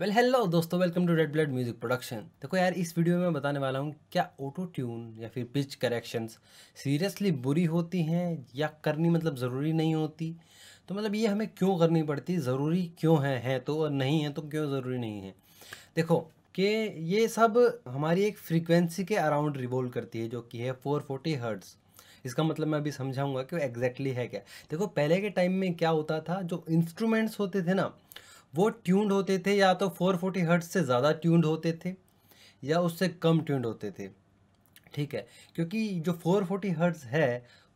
well hello दोस्तों welcome to red blood music production देखो यार इस वीडियो में मैं बताने वाला हूँ क्या ऑटो ट्यून या फिर पिच करेक्शंस सीरियसली बुरी होती हैं या करनी मतलब ज़रूरी नहीं होती तो मतलब ये हमें क्यों करनी पड़ती ज़रूरी क्यों है हैं तो और नहीं है तो क्यों ज़रूरी नहीं है देखो कि ये सब हमारी एक फ्रिक्वेंसी के अराउंड रिवोल्व करती है जो कि है फोर फोर्टी इसका मतलब मैं अभी समझाऊंगा कि एग्जैक्टली exactly है क्या देखो पहले के टाइम में क्या होता था जो इंस्ट्रूमेंट्स होते थे ना वो ट्यून्ड होते थे या तो फोर फोर्टी से ज़्यादा ट्यून्ड होते थे या उससे कम ट्यून्ड होते थे ठीक है क्योंकि जो फोर फोर्टी है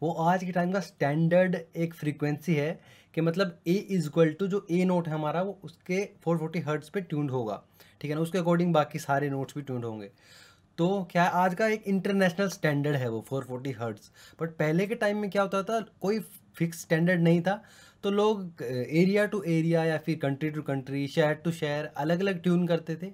वो आज के टाइम का स्टैंडर्ड एक फ्रीक्वेंसी है कि मतलब ए इज इक्वल टू जो ए नोट है हमारा वो उसके फोर फोर्टी हर्ट्स पे ट्यून्ड होगा ठीक है ना उसके अकॉर्डिंग बाकी सारे नोट्स भी ट्यून्ड होंगे तो क्या आज का एक इंटरनेशनल स्टैंडर्ड है वो फोर फोर्टी बट पहले के टाइम में क्या होता था कोई फिक्स स्टैंडर्ड नहीं था तो लोग एरिया टू एरिया या फिर कंट्री टू कंट्री शहर टू शहर अलग अलग ट्यून करते थे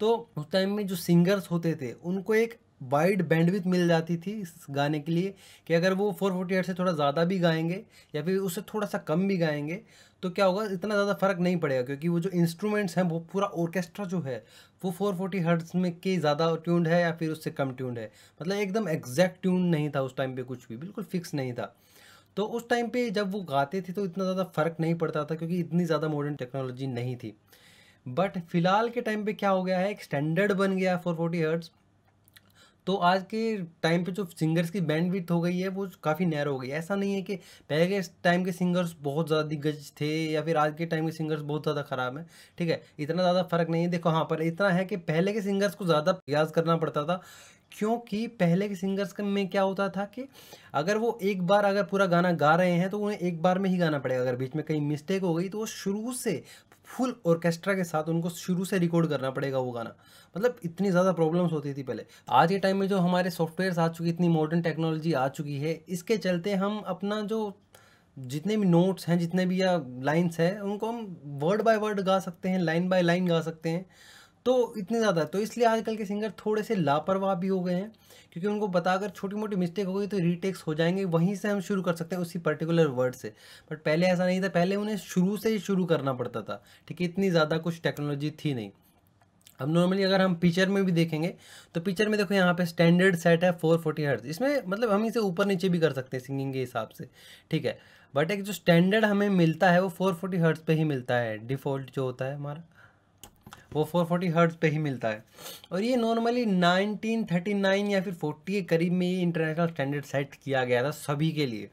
तो उस टाइम में जो सिंगर्स होते थे उनको एक वाइड बैंडविथ मिल जाती थी इस गाने के लिए कि अगर वो फोर फोर्टी एट से थोड़ा ज़्यादा भी गाएंगे या फिर उससे थोड़ा सा कम भी गाएंगे तो क्या होगा इतना ज़्यादा फ़र्क नहीं पड़ेगा क्योंकि वो जो इंस्ट्रूमेंट्स हैं वो पूरा ऑर्केस्ट्रा जो है वो फोर फोर्टी हर्ट्स में के ज़्यादा ट्यून्ड है या फिर उससे कम ट्यून्ड है मतलब एकदम एग्जैक्ट ट्यून नहीं था उस टाइम पर कुछ भी बिल्कुल फिक्स नहीं था तो उस टाइम पे जब वो गाते थे तो इतना ज़्यादा फ़र्क नहीं पड़ता था क्योंकि इतनी ज़्यादा मॉडर्न टेक्नोलॉजी नहीं थी बट फिलहाल के टाइम पे क्या हो गया है एक स्टैंडर्ड बन गया है फोर फोर्टी हर्ट्स तो आज के टाइम पे जो सिंगर्स की बैंड विथ हो गई है वो काफ़ी नैरो हो गई है ऐसा नहीं है कि पहले के टाइम के सिंगर्स बहुत ज़्यादा दिग्गज थे या फिर आज के टाइम के सिंगर्स बहुत ज़्यादा ख़राब हैं ठीक है इतना ज़्यादा फ़र्क नहीं है देखो हाँ पर इतना है कि पहले के सिंगर्स को ज़्यादा प्रयास करना पड़ता था क्योंकि पहले के सिंगर्स में क्या होता था कि अगर वो एक बार अगर पूरा गाना गा रहे हैं तो उन्हें एक बार में ही गाना पड़ेगा अगर बीच में कहीं मिस्टेक हो गई तो वो शुरू से फुल ऑर्केस्ट्रा के साथ उनको शुरू से रिकॉर्ड करना पड़ेगा वो गाना मतलब इतनी ज़्यादा प्रॉब्लम्स होती थी पहले आज के टाइम में जो हमारे सॉफ्टवेयर आ चुकी इतनी मॉडर्न टेक्नोलॉजी आ चुकी है इसके चलते हम अपना जो जितने भी नोट्स हैं जितने भी या लाइन्स हैं उनको हम वर्ड बाय वर्ड गा सकते हैं लाइन बाय लाइन गा सकते हैं तो इतने ज़्यादा तो इसलिए आजकल के सिंगर थोड़े से लापरवाह भी हो गए हैं क्योंकि उनको बताकर छोटी मोटी मिस्टेक हो गई तो रीटेक्स हो जाएंगे वहीं से हम शुरू कर सकते हैं उसी पर्टिकुलर वर्ड से बट पहले ऐसा नहीं था पहले उन्हें शुरू से ही शुरू करना पड़ता था ठीक है इतनी ज़्यादा कुछ टेक्नोलॉजी थी नहीं अब नॉर्मली अगर हम पिक्चर में भी देखेंगे तो पिक्चर में देखो यहाँ पे स्टैंडर्ड सेट है फोर फोर्टी हर्ट्स इसमें मतलब हम इसे ऊपर नीचे भी कर सकते हैं सिंगिंग के हिसाब से ठीक है बट एक जो स्टैंडर्ड हमें मिलता है वो फोर फोर्टी हर्ट्स पे ही मिलता है डिफ़ॉल्ट जो होता है हमारा वो 440 हर्ट्स पे ही मिलता है और ये नॉर्मली 1939 या फिर 40 के करीब में ये इंटरनेशनल स्टैंडर्ड सेट किया गया था सभी के लिए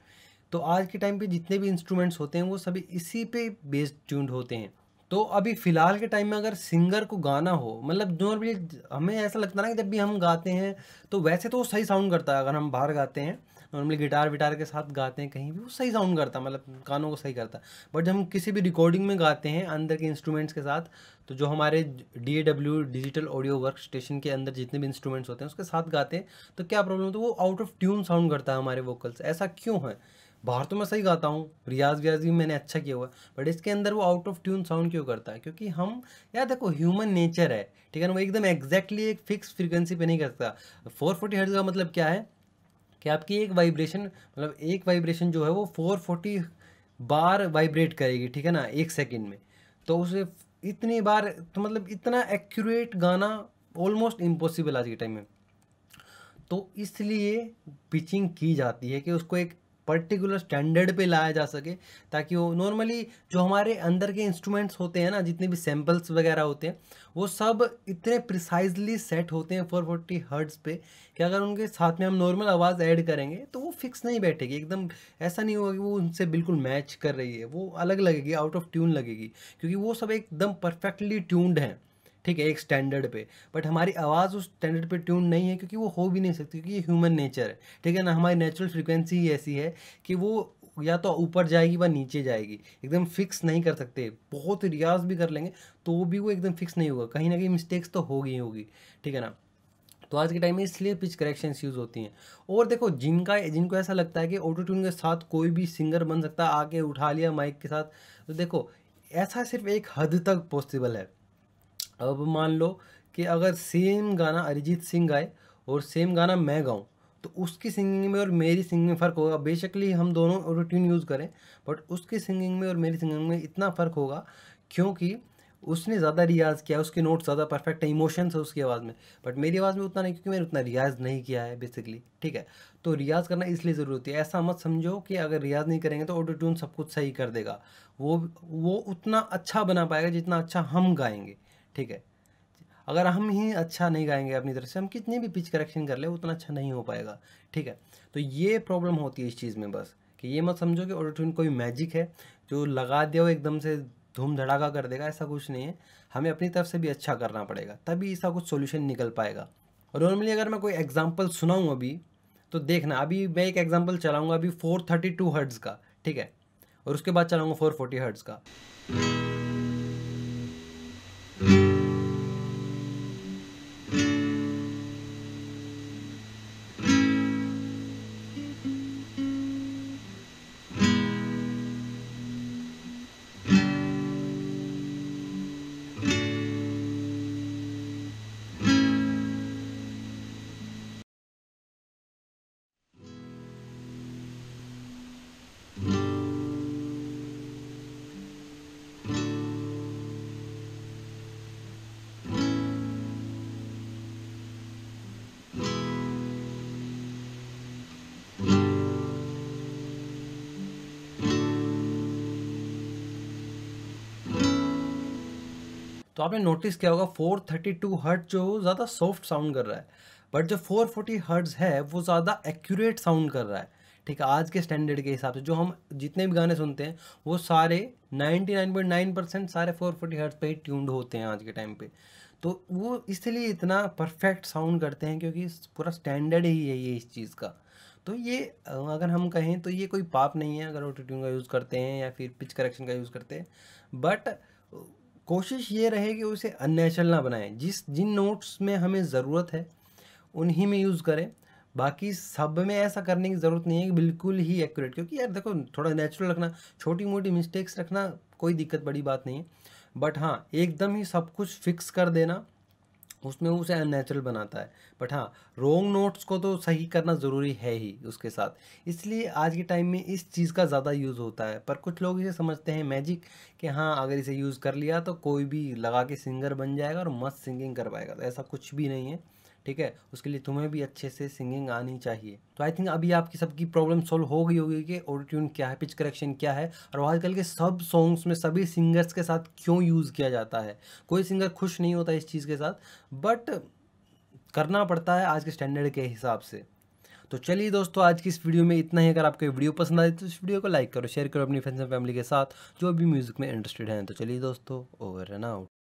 तो आज के टाइम पे जितने भी इंस्ट्रूमेंट्स होते हैं वो सभी इसी पे बेस्ड ट्यून्ड होते हैं तो अभी फ़िलहाल के टाइम में अगर सिंगर को गाना हो मतलब नॉर्मली हमें ऐसा लगता ना कि जब भी हम गाते हैं तो वैसे तो सही साउंड करता है अगर हम बाहर गाते हैं नॉर्मली गिटार विटार के साथ गाते हैं कहीं भी वो सही साउंड करता है मतलब कानों को सही करता है बट हम किसी भी रिकॉर्डिंग में गाते हैं अंदर के इंस्ट्रूमेंट्स के साथ तो जो हमारे D digital audio workstation के अंदर जितने भी इंस्ट्रूमेंट्स होते हैं उसके साथ गाते हैं तो क्या प्रॉब्लम होता है तो वो आउट ऑफ ट्यून साउंड करता है हमारे वोकल्स ऐसा क्यों है बाहर तो मैं सही गाता हूँ रियाज व्याज भी मैंने अच्छा किया हुआ बट इसके अंदर वो आउट ऑफ ट्यून साउंड क्यों करता है क्योंकि हम यार देखो ह्यूमन नेचर है ठीक है ना वो एकदम एग्जैक्टली एक फिक्स फ्रीक्वेंसी पे नहीं करता फोर फोर्टी हर्ट्ज का मतलब क्या है कि आपकी एक वाइब्रेशन मतलब एक वाइब्रेशन जो है वो फोर फोर्टी बार वाइब्रेट करेगी ठीक है ना एक सेकेंड में तो उसे इतनी बार तो मतलब इतना एक्यूरेट गाना ऑलमोस्ट इम्पॉसिबल आज के टाइम में तो इसलिए पिचिंग की जाती है कि उसको एक पर्टिकुलर स्टैंडर्ड पे लाया जा सके ताकि वो नॉर्मली जो हमारे अंदर के इंस्ट्रूमेंट्स होते हैं ना जितने भी सैम्पल्स वगैरह होते हैं वो सब इतने प्रिसाइजली सेट होते हैं फोर फोर्टी हर्ट्स पे कि अगर उनके साथ में हम नॉर्मल आवाज़ ऐड करेंगे तो वो फिक्स नहीं बैठेगी एकदम ऐसा नहीं होगा कि वो उनसे बिल्कुल मैच कर रही है वो अलग लगेगी आउट ऑफ ट्यून लगेगी क्योंकि वो सब एकदम परफेक्टली ट्यून्ड हैं ठीक है एक स्टैंडर्ड पे बट हमारी आवाज़ उस स्टैंडर्ड पे ट्यून नहीं है क्योंकि वो हो भी नहीं सकती क्योंकि ये ह्यूमन नेचर है ठीक है ना हमारी नेचुरल फ्रिक्वेंसी ही ऐसी है कि वो या तो ऊपर जाएगी व नीचे जाएगी एकदम फिक्स नहीं कर सकते बहुत रियाज भी कर लेंगे तो भी वो एकदम फिक्स नहीं होगा कहीं ना कहीं मिस्टेक्स तो होगी ही होगी ठीक है ना तो आज के टाइम में इसलिए पिच करेक्शंस यूज़ होती हैं और देखो जिनका जिनको ऐसा लगता है कि ऑटो ट्यून के साथ कोई भी सिंगर बन सकता है आके उठा लिया माइक के साथ तो देखो ऐसा सिर्फ एक हद तक पॉसिबल है अब मान लो कि अगर सेम गाना अरिजीत सिंह गाए और सेम गाना मैं गाऊँ तो उसकी सिंगिंग में और मेरी सिंगिंग में फ़र्क होगा बेसिकली हम दोनों ऑटो यूज़ करें बट उसकी सिंगिंग में और मेरी सिंगिंग में इतना फ़र्क होगा क्योंकि उसने ज़्यादा रियाज़ किया उसके नोट ज़्यादा परफेक्ट है इमोशंस है उसकी आवाज़ में बट मेरी आवाज़ में उतना नहीं क्योंकि मैंने उतना रियाज़ नहीं किया है बेसिकली ठीक है तो रियाज़ करना इसलिए ज़रूरी होती है ऐसा मत समझो कि अगर रियाज़ नहीं करेंगे तो ऑटो सब कुछ सही कर देगा वो वो उतना अच्छा बना पाएगा जितना अच्छा हम गाएंगे ठीक है अगर हम ही अच्छा नहीं गाएंगे अपनी तरफ से हम कितनी भी पिच करेक्शन कर ले उतना अच्छा नहीं हो पाएगा ठीक है तो ये प्रॉब्लम होती है इस चीज़ में बस कि ये मत समझो कि ऑटोट्यून कोई मैजिक है जो लगा दिया एकदम से धूम धड़ाका कर देगा ऐसा कुछ नहीं है हमें अपनी तरफ से भी अच्छा करना पड़ेगा तभी इसका कुछ सोल्यूशन निकल पाएगा और नॉर्मली अगर मैं कोई एग्जाम्पल सुनाऊँ अभी तो देखना अभी मैं एक एग्जाम्पल चलाऊँगा अभी फोर थर्टी टू का ठीक है और उसके बाद चलाऊँगा फोर फोर्टी हर्ट्स का तो आपने नोटिस किया होगा 432 हर्ट जो ज़्यादा सॉफ्ट साउंड कर रहा है बट जो 440 हर्ट्स है वो ज़्यादा एक्यूरेट साउंड कर रहा है ठीक है आज के स्टैंडर्ड के हिसाब से जो हम जितने भी गाने सुनते हैं वो सारे 99.9 परसेंट सारे 440 हर्ट्स पे ही ट्यून्ड होते हैं आज के टाइम पे तो वो इसलिए इतना परफेक्ट साउंड करते हैं क्योंकि पूरा स्टैंडर्ड ही है ये इस चीज़ का तो ये अगर हम कहें तो ये कोई पाप नहीं है अगर ऑटो ट्यून का यूज़ करते हैं या फिर पिच करेक्शन का यूज़ करते हैं बट कोशिश ये रहे कि उसे अननेचुरल ना बनाएं जिस जिन नोट्स में हमें ज़रूरत है उन्हीं में यूज़ करें बाकी सब में ऐसा करने की ज़रूरत नहीं है कि बिल्कुल ही एक्यूरेट क्योंकि यार देखो थोड़ा नेचुरल रखना छोटी मोटी मिस्टेक्स रखना कोई दिक्कत बड़ी बात नहीं है बट हाँ एकदम ही सब कुछ फिक्स कर देना उसमें उसे अननेचुरल बनाता है बट हाँ रोंग नोट्स को तो सही करना ज़रूरी है ही उसके साथ इसलिए आज के टाइम में इस चीज़ का ज़्यादा यूज़ होता है पर कुछ लोग इसे समझते हैं मैजिक कि हाँ अगर इसे यूज़ कर लिया तो कोई भी लगा के सिंगर बन जाएगा और मस्त सिंगिंग कर पाएगा तो ऐसा कुछ भी नहीं है ठीक है उसके लिए तुम्हें भी अच्छे से सिंगिंग आनी चाहिए तो आई थिंक अभी आपकी सबकी प्रॉब्लम सॉल्व हो गई होगी कि ऑडिट्यून क्या है पिच करेक्शन क्या है और आजकल के सब सॉन्ग्स में सभी सिंगर्स के साथ क्यों यूज़ किया जाता है कोई सिंगर खुश नहीं होता इस चीज़ के साथ बट करना पड़ता है आज के स्टैंडर्ड के हिसाब से तो चलिए दोस्तों आज की इस वीडियो में इतना ही अगर आपको वीडियो पसंद आए तो इस वीडियो को लाइक करो शेयर करो अपनी फ्रेंड्स एंड फैमिली के साथ जो भी म्यूज़िक में इंटरेस्टेड हैं तो चलिए दोस्तों ओवर एंड आउट